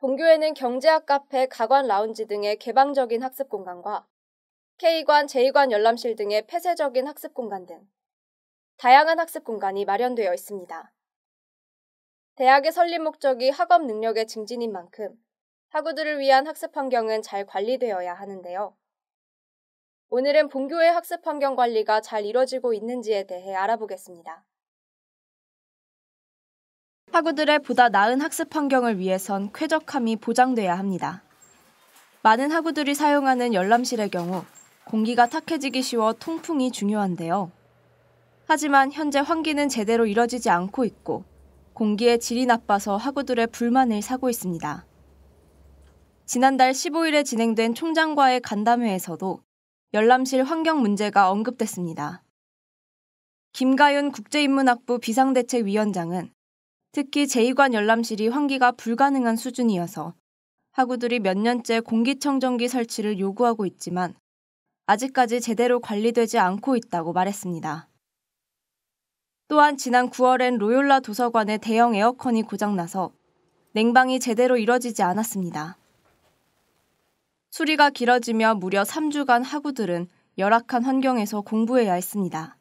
본교에는 경제학 카페, 가관 라운지 등의 개방적인 학습 공간과 K관, j 관 열람실 등의 폐쇄적인 학습 공간 등 다양한 학습 공간이 마련되어 있습니다. 대학의 설립 목적이 학업 능력의 증진인 만큼 학우들을 위한 학습 환경은 잘 관리되어야 하는데요. 오늘은 본교의 학습 환경 관리가 잘 이뤄지고 있는지에 대해 알아보겠습니다. 학우들의 보다 나은 학습 환경을 위해선 쾌적함이 보장돼야 합니다. 많은 학우들이 사용하는 열람실의 경우 공기가 탁해지기 쉬워 통풍이 중요한데요. 하지만 현재 환기는 제대로 이뤄지지 않고 있고 공기의 질이 나빠서 학우들의 불만을 사고 있습니다. 지난달 15일에 진행된 총장과의 간담회에서도 열람실 환경 문제가 언급됐습니다. 김가윤 국제인문학부 비상대책위원장은 특히 제2관 열람실이 환기가 불가능한 수준이어서 학우들이 몇 년째 공기청정기 설치를 요구하고 있지만 아직까지 제대로 관리되지 않고 있다고 말했습니다. 또한 지난 9월엔 로욜라 도서관의 대형 에어컨이 고장나서 냉방이 제대로 이뤄지지 않았습니다. 수리가 길어지며 무려 3주간 학우들은 열악한 환경에서 공부해야 했습니다.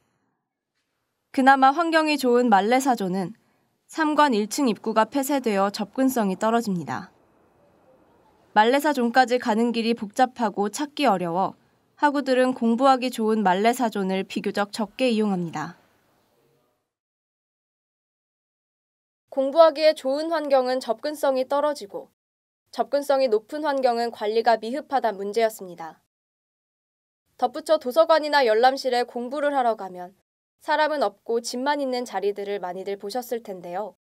그나마 환경이 좋은 말레사조는 3관 1층 입구가 폐쇄되어 접근성이 떨어집니다. 말레사존까지 가는 길이 복잡하고 찾기 어려워 학우들은 공부하기 좋은 말레사존을 비교적 적게 이용합니다. 공부하기에 좋은 환경은 접근성이 떨어지고 접근성이 높은 환경은 관리가 미흡하다 문제였습니다. 덧붙여 도서관이나 열람실에 공부를 하러 가면 사람은 없고 집만 있는 자리들을 많이들 보셨을 텐데요.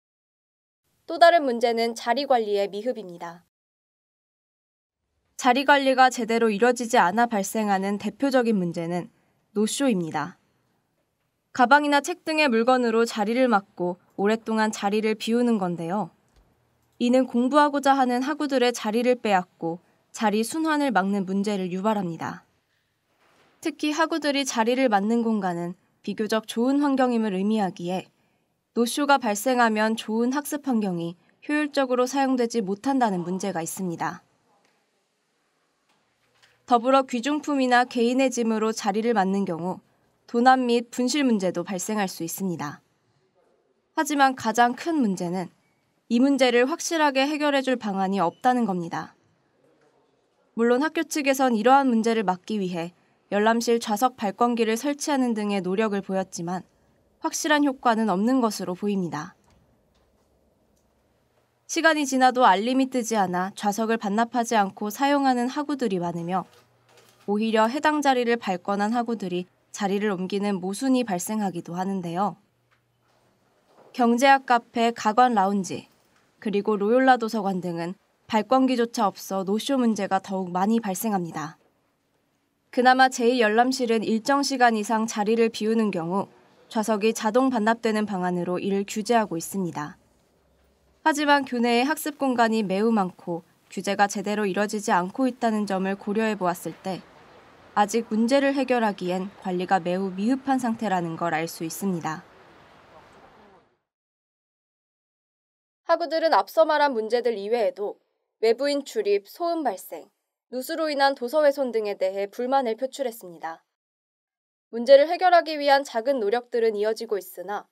또 다른 문제는 자리 관리의 미흡입니다. 자리 관리가 제대로 이뤄지지 않아 발생하는 대표적인 문제는 노쇼입니다. 가방이나 책 등의 물건으로 자리를 막고 오랫동안 자리를 비우는 건데요. 이는 공부하고자 하는 학우들의 자리를 빼앗고 자리 순환을 막는 문제를 유발합니다. 특히 학우들이 자리를 맡는 공간은 비교적 좋은 환경임을 의미하기에 노쇼가 발생하면 좋은 학습 환경이 효율적으로 사용되지 못한다는 문제가 있습니다. 더불어 귀중품이나 개인의 짐으로 자리를 맡는 경우 도난 및 분실 문제도 발생할 수 있습니다. 하지만 가장 큰 문제는 이 문제를 확실하게 해결해 줄 방안이 없다는 겁니다. 물론 학교 측에선 이러한 문제를 막기 위해 열람실 좌석 발광기를 설치하는 등의 노력을 보였지만 확실한 효과는 없는 것으로 보입니다. 시간이 지나도 알림이 뜨지 않아 좌석을 반납하지 않고 사용하는 학우들이 많으며 오히려 해당 자리를 발권한 학우들이 자리를 옮기는 모순이 발생하기도 하는데요. 경제학 카페 가관 라운지 그리고 로욜라 도서관 등은 발권기조차 없어 노쇼 문제가 더욱 많이 발생합니다. 그나마 제2열람실은 일정 시간 이상 자리를 비우는 경우 좌석이 자동 반납되는 방안으로 이를 규제하고 있습니다. 하지만 교내에 학습 공간이 매우 많고 규제가 제대로 이뤄지지 않고 있다는 점을 고려해 보았을 때 아직 문제를 해결하기엔 관리가 매우 미흡한 상태라는 걸 알 수 있습니다. 학우들은 앞서 말한 문제들 이외에도 외부인 출입, 소음 발생, 누수로 인한 도서훼손 등에 대해 불만을 표출했습니다. 문제를 해결하기 위한 작은 노력들은 이어지고 있으나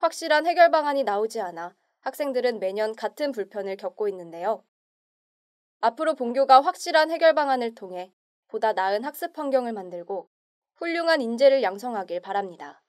확실한 해결 방안이 나오지 않아 학생들은 매년 같은 불편을 겪고 있는데요. 앞으로 본교가 확실한 해결 방안을 통해 보다 나은 학습 환경을 만들고 훌륭한 인재를 양성하길 바랍니다.